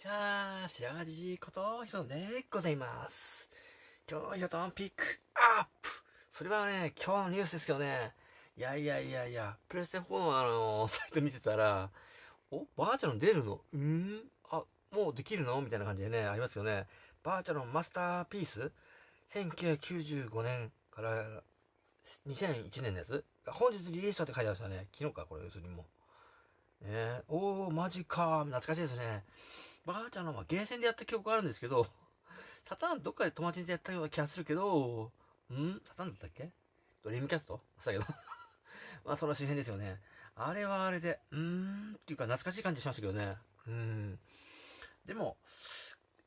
じゃあ、白髪じじいことひろでございます。今日のひろとピックアップそれはね、今日のニュースですけどね、いやいやいやいや、プレステ4のあのー、サイト見てたら、おバーチャル出るのうんあ、もうできるのみたいな感じでね、ありますよね。バーチャルのマスターピース ?1995 年から2001年のやつ本日リリースだって書いてありましたね。昨日か、これ、要するにもう。ねえー、おー、マジか懐かしいですね。バーチャんのはゲーセンでやった記憶があるんですけど、サターンどっかで友達にやったような気がするけど、んサターンだったっけドリームキャストしたけど。まあ、その周辺ですよね。あれはあれで、うーん、っていうか懐かしい感じしましたけどね。うん。でも、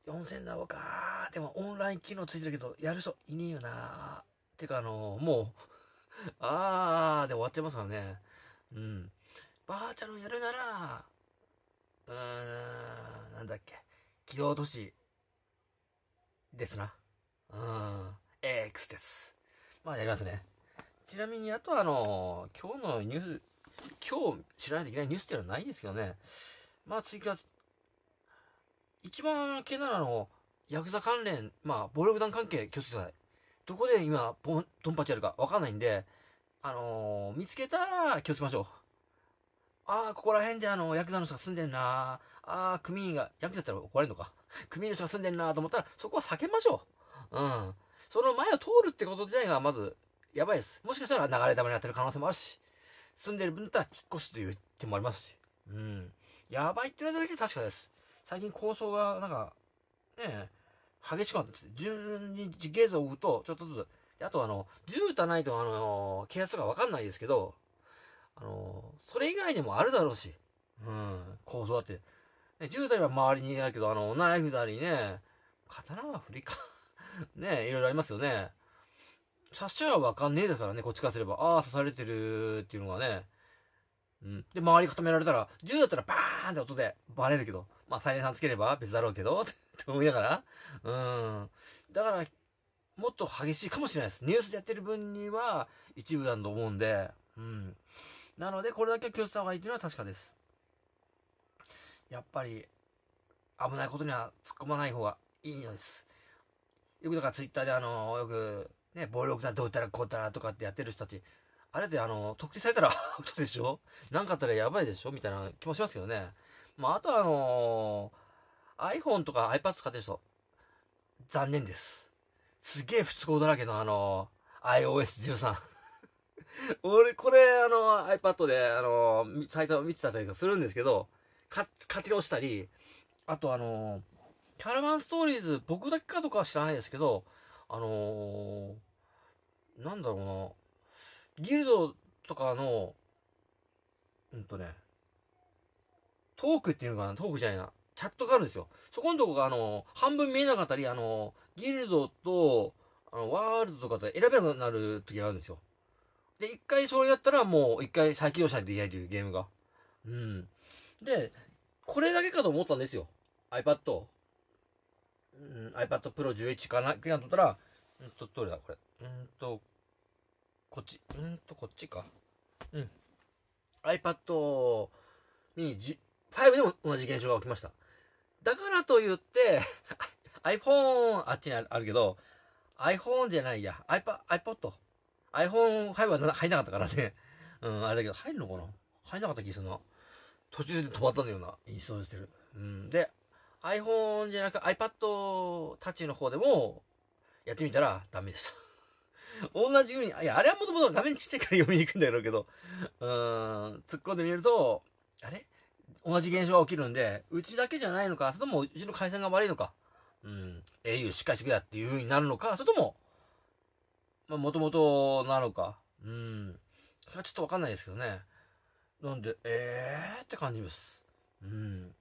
4000だろうか。でもオンライン機能ついてるけど、やる人いねえよな。てかあのー、もう、あーで終わっちゃいますからね。うん。バーチャルやるなら、うーん、なんだっけ。軌道都市ですな。うん、x です。まあ、やりますね。ちなみに、あとあの、今日のニュース、今日知らないといけないニュースっていうのはないんですけどね。まあ、追加、一番気になるの、ヤクザ関連、まあ、暴力団関係気をつけてください。どこで今、ボン、ドンパチやるかわかんないんで、あのー、見つけたら気をつけましょう。ああ、ここら辺であの、ヤクザの人が住んでんなああ、組員が、ヤクザったら怒られるのか。組員の人が住んでんなと思ったら、そこは避けましょう。うん。その前を通るってこと自体が、まず、やばいです。もしかしたら流れ玉になってる可能性もあるし、住んでる分だったら引っ越すという手もありますし。うん。やばいってなだけ確かです。最近構想が、なんか、ねえ、激しくなって、順にゲーズを追うと、ちょっとずつ。あとあの、銃撃たないと、あの警察がわかんないですけど、あのそれ以外にもあるだろうし、うん、こうだって、ね、銃0は周りにいないけど、あの、ナイフだりね、刀は振りか ね、いろいろありますよね。刺しはわかんねえですからね、こっちからすれば。ああ、刺されてるっていうのがね。うん。で、周り固められたら、銃だったらバーンって音でバレるけど。まあ、サイレンさんつければ別だろうけど、って思いながら。うん。だから、もっと激しいかもしれないです。ニュースでやってる分には一部だと思うんで。うん。なので、これだけ気をつけた方がいいというのは確かです。やっぱり、危ないことには突っ込まない方がいいのです。よくだからツイッターであの、よく、ね、暴力団どうたらこうたらとかってやってる人たち、あれってあの、特定されたらアウトでしょなんかあったらやばいでしょみたいな気もしますけどね。まあ、あとはあのー、iPhone とか iPad 使ってる人、残念です。すげえ不都合だらけのあのー、iOS13 俺、これ、あの、iPad で、あの、サイトを見てたりとかするんですけど、か、勝手に押したり、あとあの、キャラバンストーリーズ、僕だけかとかは知らないですけど、あのー、なんだろうな、ギルドとかの、うんとね、トークっていうのかな、トークじゃないな、チャットがあるんですよ。そこのとこが、あの、半分見えなかったり、あの、ギルドと、あの、ワールドとかで選べなくなる時があるんですよ。で、一回それやったらもう一回再起動しないといけないというゲームが。うん。で、これだけかと思ったんですよ。iPad。うん、iPad Pro 11かな、クリアとったら、うんと、どれだこれ。うんと、こっち。うんと、こっちか。うん。iPad に5でも同じ現象が起きました。だからと言って iPhone、あっちにあるけど、iPhone じゃないや、iPod、iPhone5 は入んなかったからね。うん、あれだけど、入るのかな入んなかった気するな。途中で止まったのような。印象してる。うん。で、iPhone じゃなく iPad Touch の方でも、やってみたらダメでした。同じように、いや、あれはもともと画面ちっちゃいから読みに行くんだろうけど、うーん、突っ込んでみると、あれ同じ現象が起きるんで、うちだけじゃないのか、それともうちの回線が悪いのか、うん、au しっかりしてくれっていう風になるのか、それとも、まあ、もともとなのか。うん。それはちょっとわかんないですけどね。なんで、えーって感じです。うん。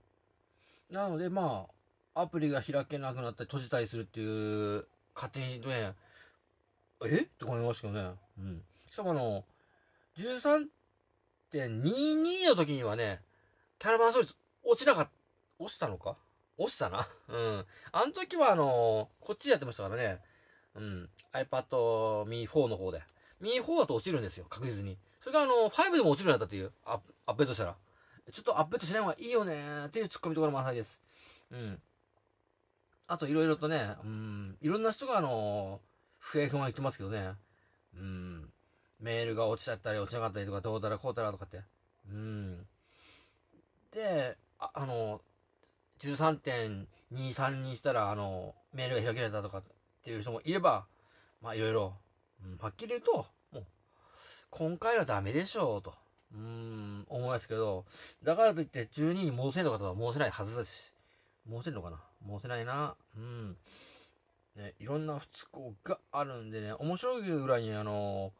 なので、まあ、アプリが開けなくなったり閉じたりするっていう、勝手にね、えって思いますけどね。うん。しかもあの、13.22の時にはね、キャラバンソ率落ちなかった、落ちたのか落ちたな。うん。あの時はあの、こっちでやってましたからね。うん。iPad m i 4の方で。m i 4だと落ちるんですよ、確実に。それがあの、5でも落ちるようになったっていう、アップデートしたら。ちょっとアップデートしない方がいいよねっていうツッコミところ満載です。うん。あと、いろいろとね、うん、いろんな人があの、不平不満言ってますけどね。うん。メールが落ちちゃったり落ちなかったりとか、どうだらこうだらとかって。うん。で、ああの、13.23にしたら、あの、メールが開けられたとか、っていう人もいれば、まあいろいろ、うん、はっきり言うと、もう、今回はダメでしょう、と。うん、思いますけど、だからといって12に戻せるのかとは戻せないはずだし、戻せんのかな戻せないな。うん。ね、いろんな不都合があるんでね、面白いぐらいにあの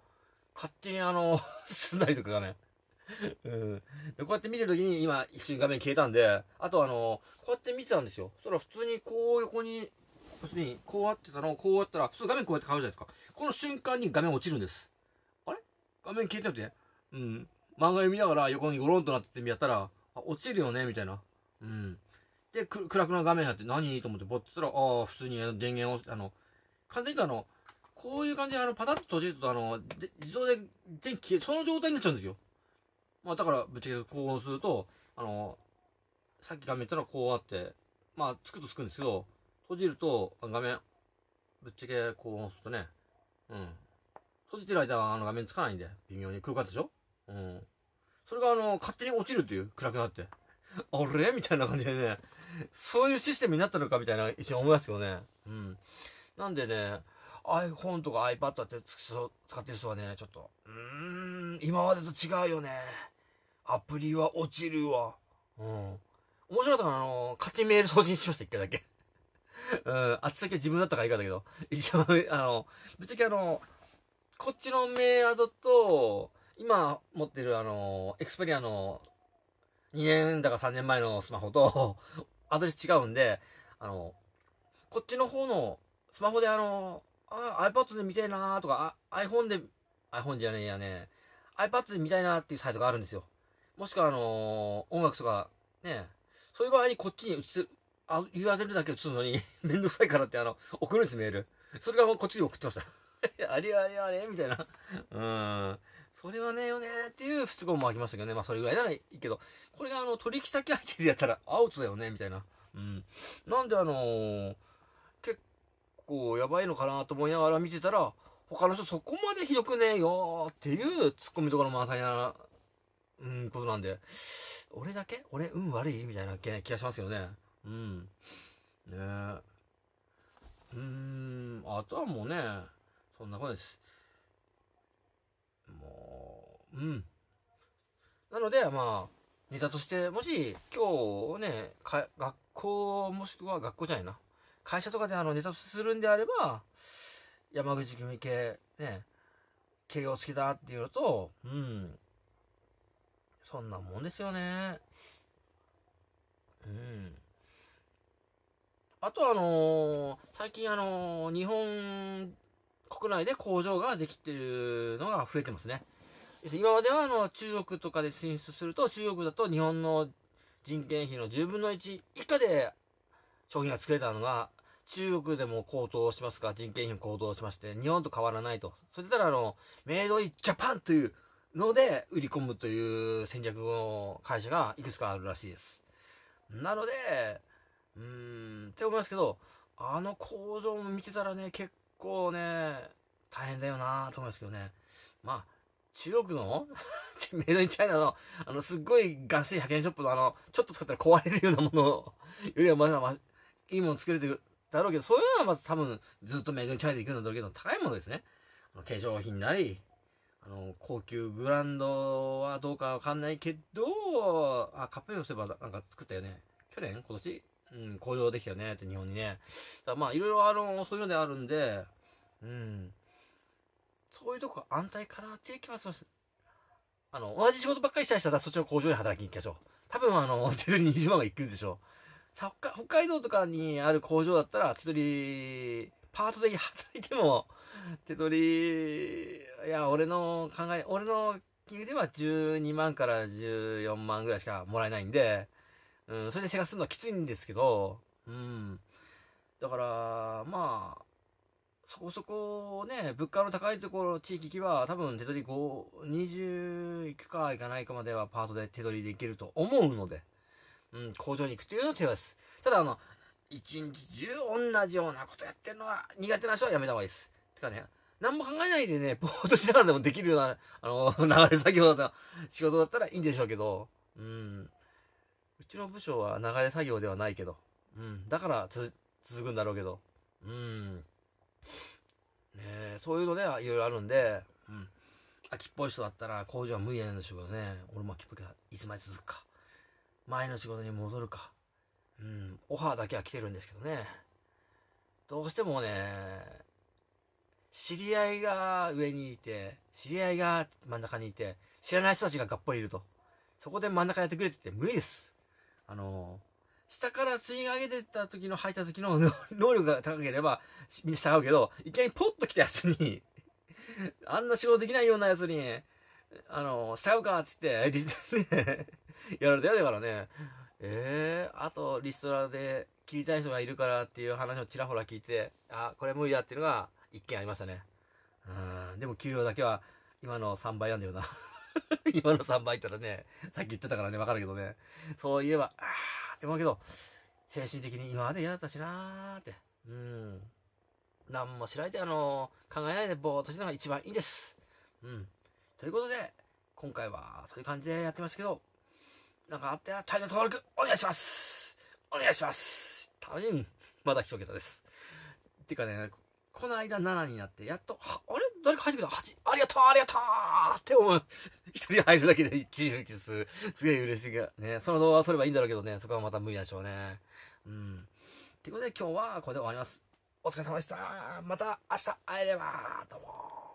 勝手にあのー、進 んだりとかがね、うん。で、こうやって見てるときに今一瞬画面消えたんで、あとあのこうやって見てたんですよ。そしたら普通にこう横に通にこうあってたのをこうあったら、普通画面こうやって変わるじゃないですか。この瞬間に画面落ちるんです。あれ画面消えてなくて、うん。漫画読みながら横にゴロンとなっててみやったら、あ、落ちるよねみたいな。うん。で、く暗くな画面になって何と思ってぼってたら、ああ、普通に電源を、あの、完全にあの、こういう感じであの、パタッと閉じると、あの、で自動で電気消え、その状態になっちゃうんですよ。まあだから、ぶっちゃけ高温すると、あの、さっき画面言ったらこうあって、まあ、つくとつくんですけど、閉じると、画面、ぶっちゃけこう押すとね、うん。閉じてる間はあの画面つかないんで、微妙に黒かったでしょうん。それがあの、勝手に落ちるという、暗くなって。あれみたいな感じでね、そういうシステムになったのかみたいな一瞬思いますけどね。うん。なんでね、iPhone とか iPad って使ってる人はね、ちょっと、うーん、今までと違うよね。アプリは落ちるわ。うん。面白かったのは、あの勝手にメール送信しました、一回だけ。うん、あっち先は自分だったからいいかだけど。一応、あの、ぶっちゃけあの、こっちのメアドと、今持ってるあの、エクスペリアの2年だか3年前のスマホと、アドレス違うんで、あの、こっちの方のスマホであの、あ、iPad で見たいなーとか、iPhone で、iPhone じゃねえやね、iPad で見たいなーっていうサイトがあるんですよ。もしくはあのー、音楽とか、ね、そういう場合にこっちに移あ、わ r るだけ映るのに めんどくさいからって、あの、送るんです、メール。それからこっちに送ってました。あれあれあれみたいな。うん。それはねえよねっていう不都合もありましたけどね。まあそれぐらいならいいけど、これがあの、取引先相手でやったらアウトだよねみたいな。うん。なんであのー、結構やばいのかなと思いながら見てたら、他の人そこまでひどくねえよっていうツッコミところ満載な、うん、ことなんで、俺だけ俺運悪いみたいな気がしますよね。うん。ねえ。うん、あとはもうね、そんなことです。もう、うん。なので、まあ、ネタとして、もし、今日ね、か、学校、もしくは学校じゃないな。会社とかであの、ネタとするんであれば、山口組系、ね、形応つけだっていうのと、うん。そんなもんですよね。うん。あとあのー、最近あのー、日本国内で工場ができてるのが増えてますね。今まではあの、中国とかで進出すると、中国だと日本の人件費の10分の1以下で商品が作れたのが、中国でも高騰しますか、人件費も高騰しまして、日本と変わらないと。それたらあの、メイドインジャパンというので売り込むという戦略の会社がいくつかあるらしいです。なので、うん、って思いますけど、あの工場も見てたらね、結構ね、大変だよなと思いますけどね。まあ、中国の メイドインチャイナの、あの、すっごいガスい派遣ショップのあの、ちょっと使ったら壊れるようなものよりはまだまあ、いいもの作れてるだろうけど、そういうのはまず多分、ずっとメイドインチャイナで行くんだろうけど、高いものですね。あの化粧品なり、あの、高級ブランドはどうかわかんないけど、あ、カップ麺をすればなんか作ったよね。去年今年うん、向上できたよね、って日本にね。だまあ、いろいろあの、そういうのであるんで、うん。そういうとこ安泰かなっていう気はします。あの、同じ仕事ばっかりした人はそっちの工場に働きに行きましょう。多分あの、手取り20万が行くでしょう。さ北海道とかにある工場だったら手取り、パートで働いても、手取り、いや、俺の考え、俺の金額では12万から14万ぐらいしかもらえないんで、うん、それで生活するのはきついんですけど、うん。だから、まあ、そこそこね、物価の高いところ、地域行きは多分手取り5、20いくかいかないかまではパートで手取りできると思うので、うん、工場に行くというのは手です。ただあの、一日中同じようなことやってるのは苦手な人はやめた方がいいです。てかね、何も考えないでね、ぼーっとしながらでもできるような、あの、流れ作業だった仕事だったらいいんでしょうけど、うん。うちの部署は流れ作業ではないけど、うん。だから続くんだろうけど、うん。ねえ、そういうのね、いろいろあるんで、うん。秋っぽい人だったら工場は無理やんでしょうけどね。俺も秋っぽいからいつまで続くか。前の仕事に戻るか。うん。オファーだけは来てるんですけどね。どうしてもね、知り合いが上にいて、知り合いが真ん中にいて、知らない人たちががっぽりいると。そこで真ん中やってくれって言って無理です。あの下から吸い上げてった時の吐いた時の能力が高ければ従うけど、いきなりポッと来たやつに あんな仕事できないようなやつに、あの従うかっつって、リストラでやられたやだからね。ええー、あとリストラで切りたい人がいるからっていう話をちらほら聞いて、あ、これ無理だっていうのが一件ありましたね。うん、でも給料だけは今の3倍なんだよな 今の3倍いったらね、さっき言ってたからね、わかるけどね。そういえば、あーでもけど、精神的に今まで嫌だったしなーって。うん。何もしないで、あのー、考えないでぼーっとしのが一番いいんです。うん。ということで、今回はそういう感じでやってますけど、なんかあったらチャンネル登録お願いしますお願いしますたぶん、まだ一桁です。てかね、この間7になって、やっと、あれ誰か入ってきた ?8! ありがとうありがとうって思う。一人入るだけでチームキス。すげえ嬉しいが。ね。その動画を撮ればいいんだろうけどね。そこはまた無理でしょうね。うん。ということで今日はこれで終わります。お疲れ様でした。また明日会えれば、どうも。